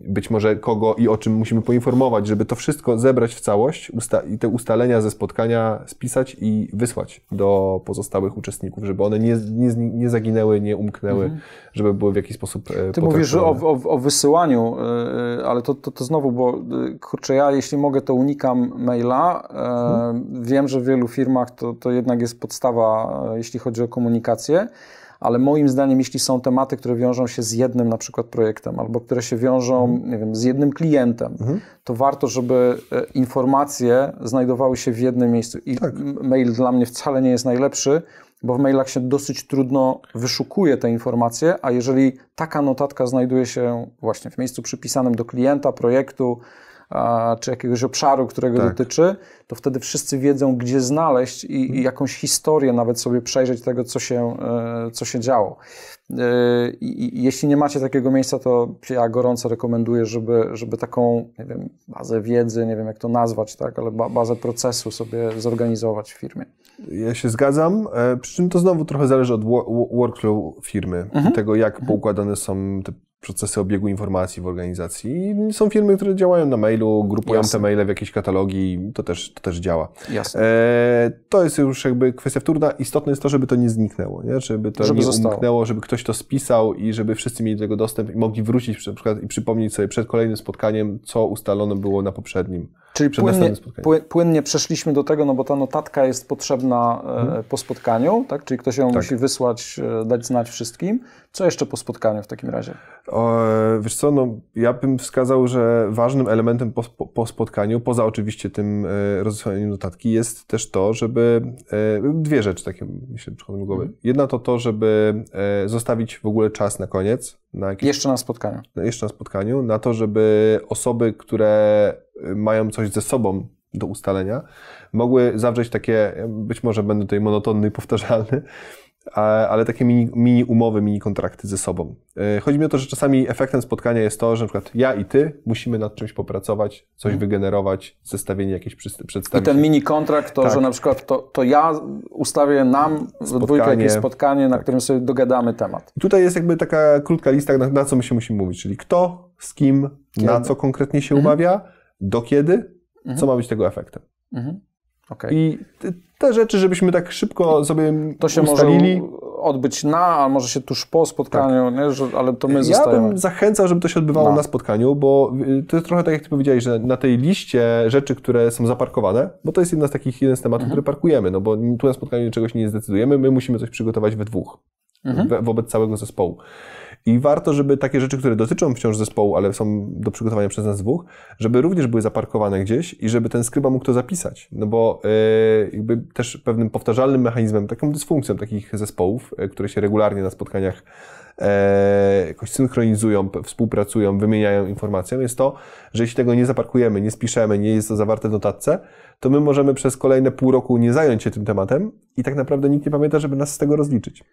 być może kogo i o czym musimy poinformować, żeby to wszystko zebrać w całość usta- i te ustalenia ze spotkania spisać i wysłać do pozostałych uczestników, żeby one nie, nie, nie zaginęły, nie umknęły, mhm. żeby były w jakiś sposób. E, Ty mówisz o, o, o wysyłaniu, e, e, ale to, to, to znowu, bo kurczę, ja jeśli mogę, to unikam maila Mhm. Wiem, że w wielu firmach to, to jednak jest podstawa, e, jeśli chodzi o komunikację ale moim zdaniem, jeśli są tematy, które wiążą się z jednym na przykład projektem, albo które się wiążą mhm. nie wiem, z jednym klientem, mhm. to warto, żeby e, informacje znajdowały się w jednym miejscu. I tak. mail dla mnie wcale nie jest najlepszy, bo w mailach się dosyć trudno wyszukuje te informacje, a jeżeli taka notatka znajduje się właśnie w miejscu przypisanym do klienta, projektu, czy jakiegoś obszaru, którego tak. dotyczy, to wtedy wszyscy wiedzą, gdzie znaleźć i, i, mhm. jakąś historię nawet sobie przejrzeć tego, co się, e, co się działo. E, I, jeśli nie macie takiego miejsca, to ja gorąco rekomenduję, żeby, żeby taką, nie wiem, bazę wiedzy, nie wiem jak to nazwać, tak, ale bazę procesu sobie zorganizować w firmie. Ja się zgadzam, e, przy czym to znowu trochę zależy od workflow firmy, mhm. tego jak mhm. poukładane są te procesy obiegu informacji w organizacji. Są firmy, które działają na mailu, grupują Jasne. te maile w jakieś katalogi, to też, to też działa. Jasne. E, to jest już jakby kwestia wtórna. Istotne jest to, żeby to nie zniknęło, nie? żeby to żeby nie zostało. żeby ktoś to spisał i żeby wszyscy mieli do tego dostęp i mogli wrócić na przykład i przypomnieć sobie przed kolejnym spotkaniem, co ustalone było na poprzednim. Czyli płynnie, płynnie przeszliśmy do tego, no bo ta notatka jest potrzebna hmm. po spotkaniu, tak? czyli ktoś ją tak. musi wysłać, e, dać znać wszystkim. Co jeszcze po spotkaniu w takim razie? E, wiesz co, no, ja bym wskazał, że ważnym elementem po, po spotkaniu, poza oczywiście tym e, rozesłaniem notatki, jest też to, żeby e, dwie rzeczy takie mi się przychodzą do głowy. Mhm. Jedna to to, żeby zostawić w ogóle czas na koniec. Na jakieś, jeszcze na spotkaniu. Jeszcze na spotkaniu, na to, żeby osoby, które mają coś ze sobą do ustalenia, mogły zawrzeć takie, być może będę tutaj monotonny i powtarzalny, ale takie mini, mini, umowy, mini kontrakty ze sobą. E, chodzi mi o to, że czasami efektem spotkania jest to, że na przykład ja i ty musimy nad czymś popracować, coś mhm. wygenerować, zestawienie jakieś przedstawienia. I ten mini kontrakt to, tak. że na przykład to, to ja ustawię nam w dwójkę jakieś spotkanie, na tak. którym sobie dogadamy temat. I tutaj jest jakby taka krótka lista, na, na, co my się musimy mówić, czyli kto, z kim, kiedy? na co konkretnie się hmm. umawia, do kiedy, mhm. co ma być tego efektem. Mhm. Okay. I te rzeczy, żebyśmy tak szybko sobie To się ustalili. może odbyć na, a może się tuż po spotkaniu, tak. Że, ale to my zostajemy. Ja bym zachęcał, żeby to się odbywało no. na spotkaniu, bo y, to jest trochę tak, jak ty powiedziałeś, że na tej liście rzeczy, które są zaparkowane, bo to jest jedna z takich, jeden z tematów, mhm. które parkujemy, no bo tu na spotkaniu czegoś nie zdecydujemy, my musimy coś przygotować we dwóch mhm. wobec całego zespołu. I warto, żeby takie rzeczy, które dotyczą wciąż zespołu, ale są do przygotowania przez nas dwóch, żeby również były zaparkowane gdzieś i żeby ten skryba mógł to zapisać. No bo yy, jakby też pewnym powtarzalnym mechanizmem, taką dysfunkcją takich zespołów, yy, które się regularnie na spotkaniach e, jakoś synchronizują, współpracują, wymieniają informacją, jest to, że jeśli tego nie zaparkujemy, nie spiszemy, nie jest to zawarte w notatce, to my możemy przez kolejne pół roku nie zająć się tym tematem i tak naprawdę nikt nie pamięta, żeby nas z tego rozliczyć.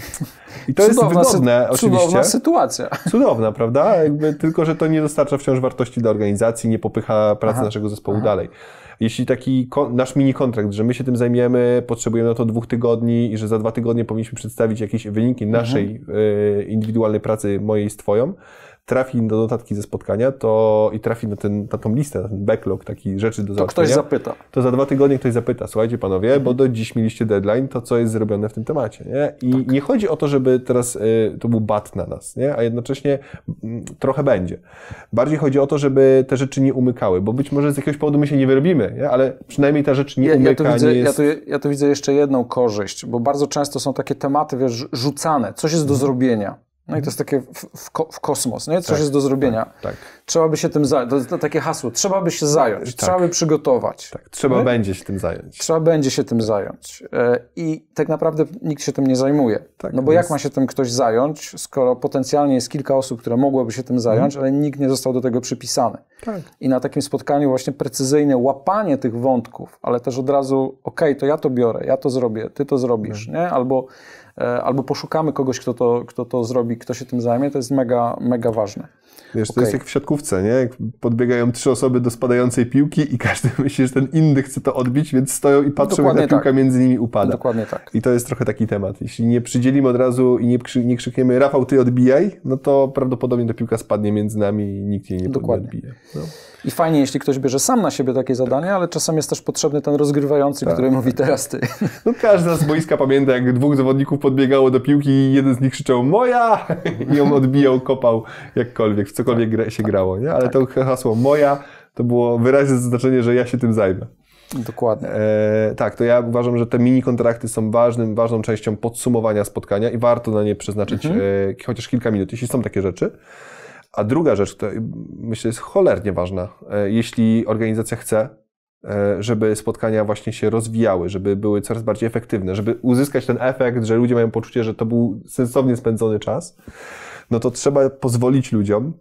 I to cudowna jest wygodne, sy- oczywiście. Cudowna sytuacja. Cudowna, prawda? Jakby, tylko, że to nie dostarcza wciąż wartości dla organizacji, nie popycha pracy Aha. naszego zespołu Aha. dalej jeśli taki nasz mini kontrakt, że my się tym zajmiemy, potrzebujemy na to dwóch tygodni i że za dwa tygodnie powinniśmy przedstawić jakieś wyniki naszej mhm. E, indywidualnej pracy, mojej z Twoją, trafi do notatki ze spotkania to i trafi na, ten, na tą listę, na ten backlog taki rzeczy do załatwienia. To ktoś zapyta. To za dwa tygodnie ktoś zapyta, słuchajcie panowie, bo do dziś mieliście deadline, to co jest zrobione w tym temacie, nie? I tak. nie chodzi o to, żeby teraz y, to był bat na nas, nie? A jednocześnie mm, trochę będzie. Bardziej chodzi o to, żeby te rzeczy nie umykały, bo być może z jakiegoś powodu my się nie wyrobimy, nie? ale przynajmniej ta rzecz nie ja, umyka, ja widzę, nie jest... Ja tu, ja tu widzę jeszcze jedną korzyść, bo bardzo często są takie tematy, wiesz, rzucane, coś jest do mhm. zrobienia no i to jest takie w, w, ko w kosmos, nie? coś tak, jest do zrobienia. Tak, tak. Trzeba by się tym zająć. To jest takie hasło. Trzeba by się zająć, tak. trzeba by przygotować. Tak, trzeba nie? będzie się tym zająć. Trzeba będzie się tym zająć. E, I tak naprawdę nikt się tym nie zajmuje. Tak, no bo więc... jak ma się tym ktoś zająć, skoro potencjalnie jest kilka osób, które mogłoby się tym zająć, mhm. ale nikt nie został do tego przypisany. Tak. I na takim spotkaniu właśnie precyzyjne łapanie tych wątków, ale też od razu, okej, okay, to ja to biorę, ja to zrobię, ty to zrobisz, mhm. nie? Albo E, albo poszukamy kogoś, kto to, kto to zrobi, kto się tym zajmie, to jest mega, mega ważne. Wiesz, okay. to jest jak w siatkówce, nie? Jak podbiegają trzy osoby do spadającej piłki i każdy myśli, że ten inny chce to odbić, więc stoją i patrzą, Dokładnie jak ta piłka tak. między nimi upada. Dokładnie tak. I to jest trochę taki temat. Jeśli nie przydzielimy od razu i nie, krzy nie krzykniemy Rafał, ty odbijaj, no to prawdopodobnie ta piłka spadnie między nami i nikt jej nie Dokładnie. odbije. No. I fajnie, jeśli ktoś bierze sam na siebie takie zadanie, tak. ale czasem jest też potrzebny ten rozgrywający, tak. który mówi teraz ty. No każda z boiska pamięta, jak dwóch zawodników podbiegało do piłki i jeden z nich krzyczał moja i ją odbijał, kopał jakkolwiek cokolwiek, w cokolwiek tak, gra, się tak. grało, nie? Ale tak. to hasło moja to było wyraźne znaczenie, że ja się tym zajmę. Dokładnie. E, tak, to ja uważam, że te mini kontrakty są ważnym, ważną częścią podsumowania spotkania i warto na nie przeznaczyć mhm. e, chociaż kilka minut, jeśli są takie rzeczy. A druga rzecz, to myślę jest cholernie ważna, e, jeśli organizacja chce, e, żeby spotkania właśnie się rozwijały, żeby były coraz bardziej efektywne, żeby uzyskać ten efekt, że ludzie mają poczucie, że to był sensownie spędzony czas no to trzeba pozwolić ludziom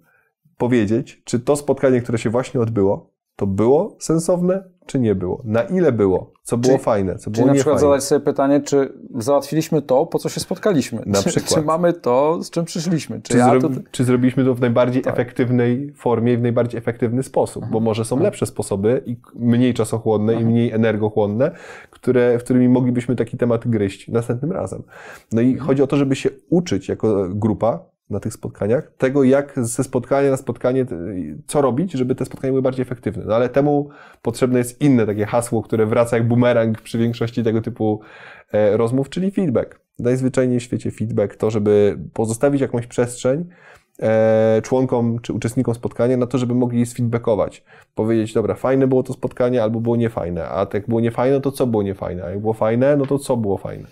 powiedzieć, czy to spotkanie, które się właśnie odbyło, to było sensowne, czy nie było? Na ile było? Co było czy, fajne? Co było na przykład zadać sobie pytanie, czy załatwiliśmy to, po co się spotkaliśmy? Na czy, przykład. czy mamy to, z czym przyszliśmy? Czy, czy, ja zro... to... czy zrobiliśmy to w najbardziej tak. efektywnej formie i w najbardziej efektywny sposób? Bo mhm. może są mhm. lepsze sposoby i mniej czasochłonne Aha. i mhm. mniej energochłonne, które, w którymi moglibyśmy taki temat gryźć następnym razem. No i Aha. chodzi o to, żeby się uczyć jako grupa na tych spotkaniach, tego jak ze spotkania na spotkanie, y, co robić, żeby te spotkania były bardziej efektywne. No ale temu potrzebne jest inne takie hasło, które wraca jak bumerang przy większości tego typu e, rozmów, czyli feedback. Najzwyczajniej w świecie feedback to, żeby pozostawić jakąś przestrzeń e, członkom czy uczestnikom spotkania na to, żeby mogli sfeedbackować. Powiedzieć, dobra, fajne było to spotkanie albo było niefajne, a jak było niefajne, to co było niefajne, a jak było fajne, no to co było fajne.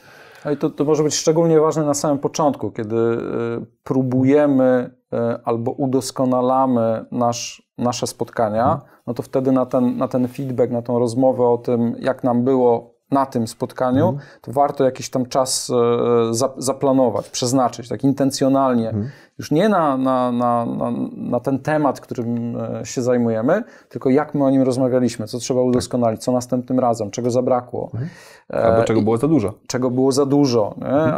No i to, to może być szczególnie ważne na samym początku, kiedy e, próbujemy e, albo udoskonalamy nasz, nasze spotkania, mhm. no to wtedy na ten, na ten feedback, na tą rozmowę o tym, jak nam było na tym spotkaniu, mhm. to warto jakiś tam czas e, zaplanować, przeznaczyć, tak intencjonalnie. Mhm już nie na, na, na, na, na ten temat, którym e, się zajmujemy, tylko jak my o nim rozmawialiśmy, co trzeba udoskonalić, co następnym razem, czego zabrakło. Mhm. E, albo czego było za dużo. Czego było za dużo. Mhm.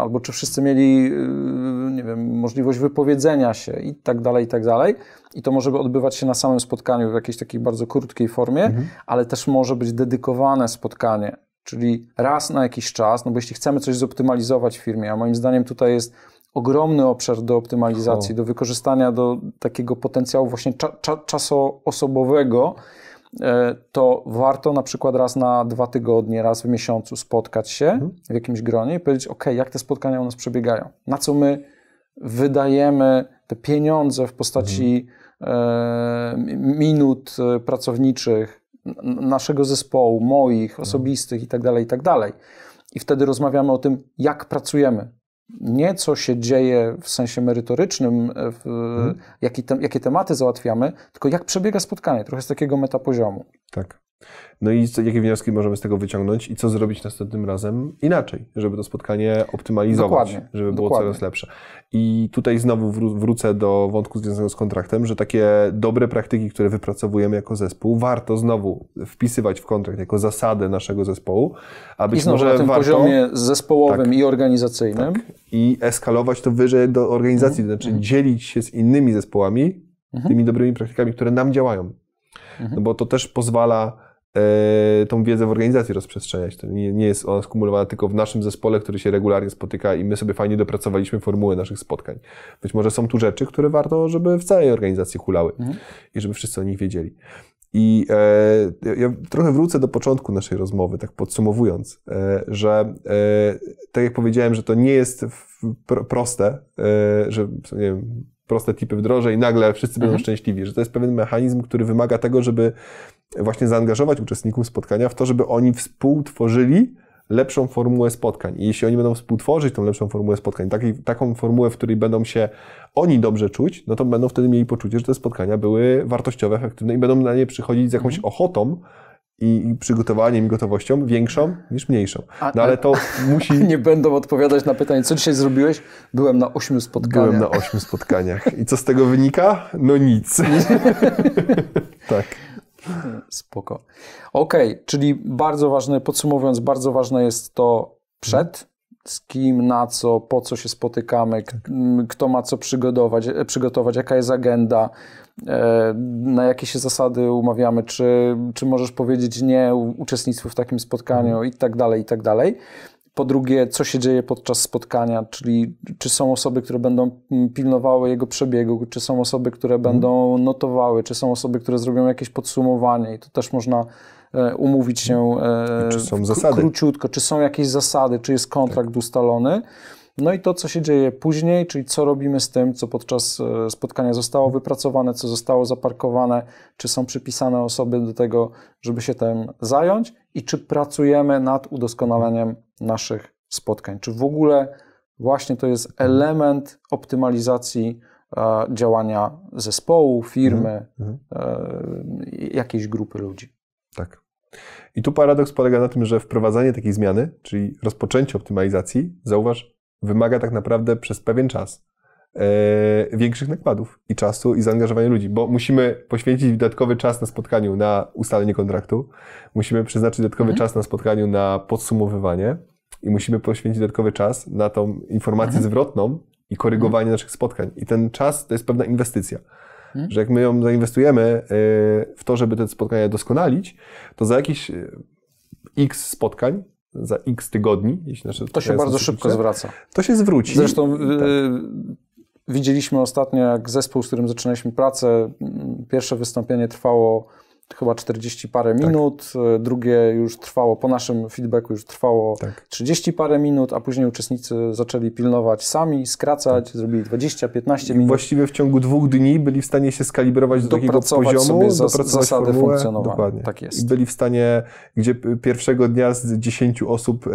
Albo czy wszyscy mieli e, nie wiem, możliwość wypowiedzenia się i tak dalej, i tak dalej. I to może odbywać się na samym spotkaniu w jakiejś takiej bardzo krótkiej formie, mhm. ale też może być dedykowane spotkanie czyli raz na jakiś czas, no bo jeśli chcemy coś zoptymalizować w firmie, a moim zdaniem tutaj jest ogromny obszar do optymalizacji, oh. do wykorzystania do takiego potencjału właśnie cza, cza, czasoosobowego, e, to warto na przykład raz na dwa tygodnie, raz w miesiącu spotkać się mhm. w jakimś gronie i powiedzieć, ok, jak te spotkania u nas przebiegają, na co my wydajemy te pieniądze w postaci mhm. e, minut e, pracowniczych naszego zespołu, moich, mhm. osobistych itd., tak itd. Tak I wtedy rozmawiamy o tym, jak pracujemy, nie co się dzieje w sensie merytorycznym, e, w, hmm. jaki te, jakie tematy załatwiamy, tylko jak przebiega spotkanie, trochę z takiego metapoziomu. Tak. No i co, jakie wnioski możemy z tego wyciągnąć i co zrobić następnym razem inaczej, żeby to spotkanie optymalizować, dokładnie, żeby było dokładnie. coraz lepsze. I tutaj znowu wrócę do wątku związanego z kontraktem, że takie dobre praktyki, które wypracowujemy jako zespół, warto znowu wpisywać w kontrakt jako zasadę naszego zespołu, a być I znowu może na tym warto, poziomie zespołowym tak, i organizacyjnym. Tak, I eskalować to wyżej do organizacji, mm. to znaczy mm. dzielić się z innymi zespołami, mm. tymi dobrymi praktykami, które nam działają. Mhm. No bo to też pozwala E, tą wiedzę w organizacji rozprzestrzeniać. To nie, nie jest ona skumulowana tylko w naszym zespole, który się regularnie spotyka i my sobie fajnie dopracowaliśmy formułę naszych spotkań. Być może są tu rzeczy, które warto, żeby w całej organizacji hulały mhm. i żeby wszyscy o nich wiedzieli. I e, ja trochę wrócę do początku naszej rozmowy, tak podsumowując, e, że e, tak jak powiedziałem, że to nie jest pr proste, e, że nie wiem, proste tipy wdrożę i nagle wszyscy mhm. będą szczęśliwi, że to jest pewien mechanizm, który wymaga tego, żeby właśnie zaangażować uczestników spotkania w to, żeby oni współtworzyli lepszą formułę spotkań. I jeśli oni będą współtworzyć tą lepszą formułę spotkań, taki, taką formułę, w której będą się oni dobrze czuć, no to będą wtedy mieli poczucie, że te spotkania były wartościowe, efektywne i będą na nie przychodzić z jakąś mhm. ochotą i przygotowaniem i gotowością większą niż mniejszą. No ale to musi... Nie będą odpowiadać na pytanie, co dzisiaj zrobiłeś? Byłem na ośmiu spotkaniach. Byłem na ośmiu spotkaniach. I co z tego wynika? No nic. tak. Spoko. Okej, okay, czyli bardzo ważne, podsumowując, bardzo ważne jest to przed, z kim, na co, po co się spotykamy, tak. kto ma co przygotować, e, przygotować jaka jest agenda, e, na jakie się zasady umawiamy, czy, czy możesz powiedzieć nie uczestnictwu w takim spotkaniu mhm. i tak dalej, i tak dalej. Po drugie, co się dzieje podczas spotkania, czyli czy są osoby, które będą mm, pilnowały jego przebiegu, czy są osoby, które mhm. będą notowały, czy są osoby, które zrobią jakieś podsumowanie i to też można e, umówić się mhm. e, czy są zasady? króciutko, czy są jakieś zasady, czy jest kontrakt tak. ustalony. No i to, co się dzieje później, czyli co robimy z tym, co podczas e, spotkania zostało mhm. wypracowane, co zostało zaparkowane, czy są przypisane osoby do tego, żeby się tym zająć i czy pracujemy nad udoskonaleniem naszych spotkań, czy w ogóle właśnie to jest element optymalizacji e, działania zespołu, firmy, mm -hmm. jakiejś grupy ludzi. Tak. I tu paradoks polega na tym, że wprowadzanie takiej zmiany, czyli rozpoczęcie optymalizacji, zauważ, wymaga tak naprawdę przez pewien czas. E, większych nakładów i czasu i zaangażowania ludzi, bo musimy poświęcić dodatkowy czas na spotkaniu na ustalenie kontraktu, musimy przeznaczyć dodatkowy mhm. czas na spotkaniu na podsumowywanie i musimy poświęcić dodatkowy czas na tą informację mhm. zwrotną i korygowanie mhm. naszych spotkań. I ten czas to jest pewna inwestycja. Mhm. Że jak my ją zainwestujemy e, w to, żeby te spotkania doskonalić, to za jakiś e, x spotkań za x tygodni, jeśli nasze To się bardzo szybko zwraca. To się zwróci. Zresztą tak. Widzieliśmy ostatnio, jak zespół, z którym zaczynaliśmy pracę, pierwsze wystąpienie trwało chyba 40 parę tak. minut, tak. drugie już trwało, po naszym feedbacku już trwało tak. 30 parę minut, a później uczestnicy zaczęli pilnować sami, skracać, tak. zrobili 20-15 minut. I właściwie w ciągu dwóch dni byli w stanie się skalibrować do takiego poziomu, sobie zas dopracować zasady formułę. funkcjonowania. Dokładnie. Tak jest. I byli w stanie, gdzie pierwszego dnia z 10 osób yy,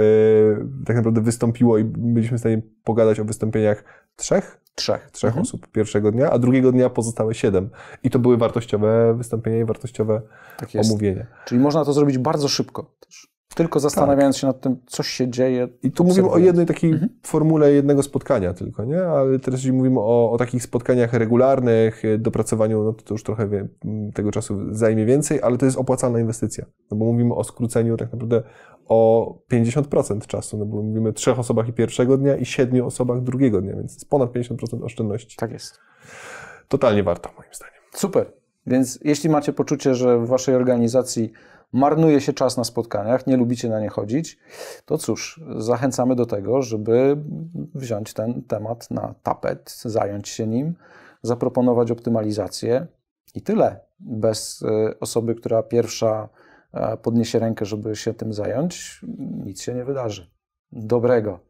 tak naprawdę wystąpiło i byliśmy w stanie pogadać o wystąpieniach trzech, trzech, trzech mhm. osób pierwszego dnia, a drugiego dnia pozostałe siedem. I to były wartościowe wystąpienia i wartościowe tak omówienia. Czyli można to zrobić bardzo szybko też. Tylko tak. zastanawiając tak. się nad tym, co się dzieje. I tu mówimy o jednej takiej mhm. formule jednego spotkania tylko, nie? Ale teraz jeśli mówimy o, o, takich spotkaniach regularnych, dopracowaniu, no to, to już trochę wie, tego czasu zajmie więcej, ale to jest opłacalna inwestycja. No bo mówimy o skróceniu tak naprawdę o 50% czasu, no bo mówimy o trzech osobach i pierwszego dnia i siedmiu osobach drugiego dnia, więc jest ponad 50% oszczędności. Tak jest. Totalnie warto, moim zdaniem. Super. Więc jeśli macie poczucie, że w waszej organizacji marnuje się czas na spotkaniach, nie lubicie na nie chodzić, to cóż, zachęcamy do tego, żeby wziąć ten temat na tapet, zająć się nim, zaproponować optymalizację i tyle. Bez y, osoby, która pierwsza podniesie rękę, żeby się tym zająć, nic się nie wydarzy. Dobrego.